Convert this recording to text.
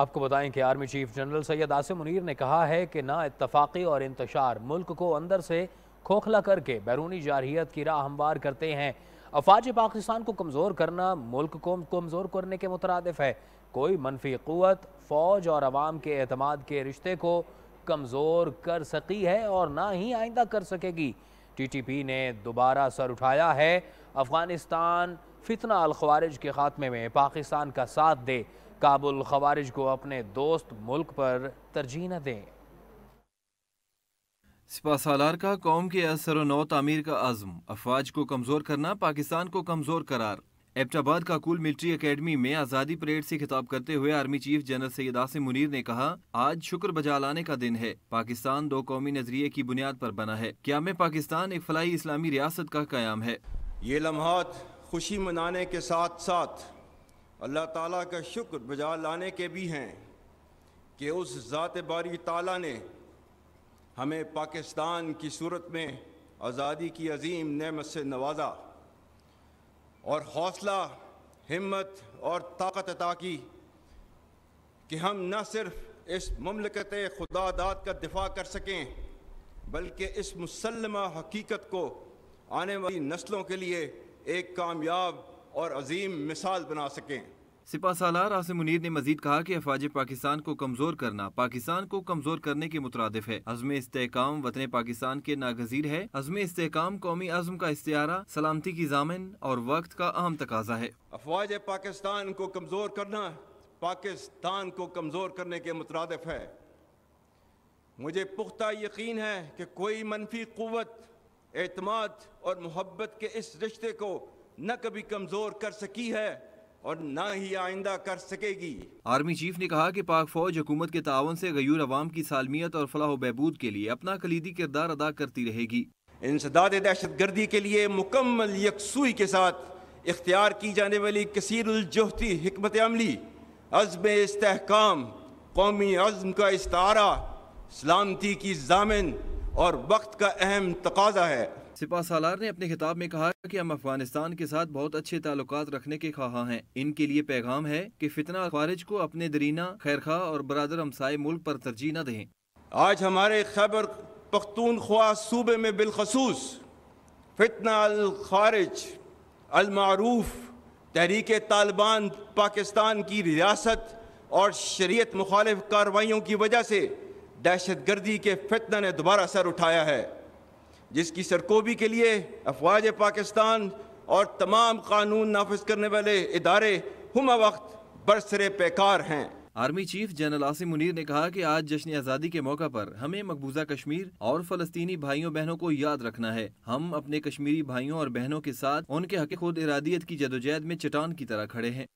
आपको बताएं कि army chief general Syed Asim Munir ने कहा है कि ना इतफाक़ी और इंतशार मुल्क को अंदर से खोखला करके बैरूनी जारहीत की राह हमवार करते हैं अफवाज पाकिस्तान को कमज़ोर करना मुल्क को कमज़ोर करने के मुतरद है कोई मनफी क़वत फ़ौज और आवाम के अहतमाद के रिश्ते को कमज़ोर कर सकी है और ना ही आइंदा कर सकेगी टी टी पी ने दोबारा सर उठाया है अफ़गानिस्तान फितना अलख्वारिज के ख़ात्मे में पाकिस्तान का साथ दे काबुल खबारिज को अपने दोस्त मुल्क पर तरजीह न दें सिपा सालार का कौम के असर नौ तमीर का आज़म अफवाज को कमज़ोर करना पाकिस्तान को कमज़ोर करार एबटाबाद का कुल मिलिट्री एकेडमी में आज़ादी परेड से खिताब करते हुए army chief general Syed Asim Munir ने कहा आज शुक्र बजा लाने का दिन है पाकिस्तान दो कौमी नजरिए की बुनियाद पर बना है क्या में पाकिस्तान एक फलाई इस्लामी रियासत का क्याम है ये लम्हा खुशी मनाने के साथ साथ अल्लाह ताला का शुक्र बजा लाने के भी हैं कि उस ज़ात बारी ताला ने हमें पाकिस्तान की सूरत में आज़ादी की अजीम नमत से नवाजा और हौसला हिम्मत और ताकत अता की कि हम न सिर्फ इस ममलकत खुदादाद का दिफा कर सकें बल्कि इस मुसलमा हकीकत को आने वाली नस्लों के लिए एक कामयाब और अजीम मिसाल बना सकें सिपा सालार आसिम मुनीर ने मजीद कहा कि अफवाज पाकिस्तान को कमजोर करना पाकिस्तान को कमजोर करने के मुतरदफ है अजम इसकाम वतन पाकिस्तान के नागजीर है अजम इसकाम कौमी अजम का इस्तारा सलामती की जामिन और वक्त का अहम तकाजा है अफवाज पाकिस्तान को कमजोर करना पाकिस्तान को कमजोर करने के मुतरदफ है मुझे पुख्ता यकीन है कि कोई मनफी कुत अतमाद और मोहब्बत के इस रिश्ते को न कभी कमजोर कर सकी है और ना ही आइंदा कर सकेगी आर्मी चीफ ने कहा कि पाक फौज हुकूमत के तावन से गयूर अवाम की सालमियत और फलाह बहबूद के लिए अपना कलीदी किरदार अदा करती रहेगी इंसदाद दहशत गर्दी के लिए मुकम्मल यकसुई के साथ इख्तियार की जाने वाली कसरजहती हमत अमली अज़म इसकाम कौमी अज़म का इस्तारा सलामती की जामिन और वक्त का अहम तकाजा है सिपा सालार ने अपने खिताब में कहा कि हम अफगानिस्तान के साथ बहुत अच्छे ताल्लुक रखने के ख्वाहा हैं इनके लिए पैगाम है कि फितना खारिज को अपने दरीना खैरखा और बरदर हमसाए मुल्क पर तरजीह न दें आज हमारे खैबर ख्वा सूबे में बिलखसूस फितना अल खारिज अलमारूफ तहरीक तालिबान पाकिस्तान की रियासत और शरीत मुखालिफ कार्रवाइयों की वजह से दहशत गर्दी के फितना ने दोबारा सर उठाया है जिसकी सरकोबी के लिए अफवाज पाकिस्तान और तमाम कानून नाफज करने वाले इदारे हम वक्त बरसरे पेकार हैं army chief general Asim Munir ने कहा कि आज जश्न आज़ादी के मौका पर हमें मकबूजा कश्मीर और फलस्तीनी भाइयों बहनों को याद रखना है हम अपने कश्मीरी भाइयों और बहनों के साथ उनके हक खुद इरादियत की जदोजहद में चटान की तरह खड़े हैं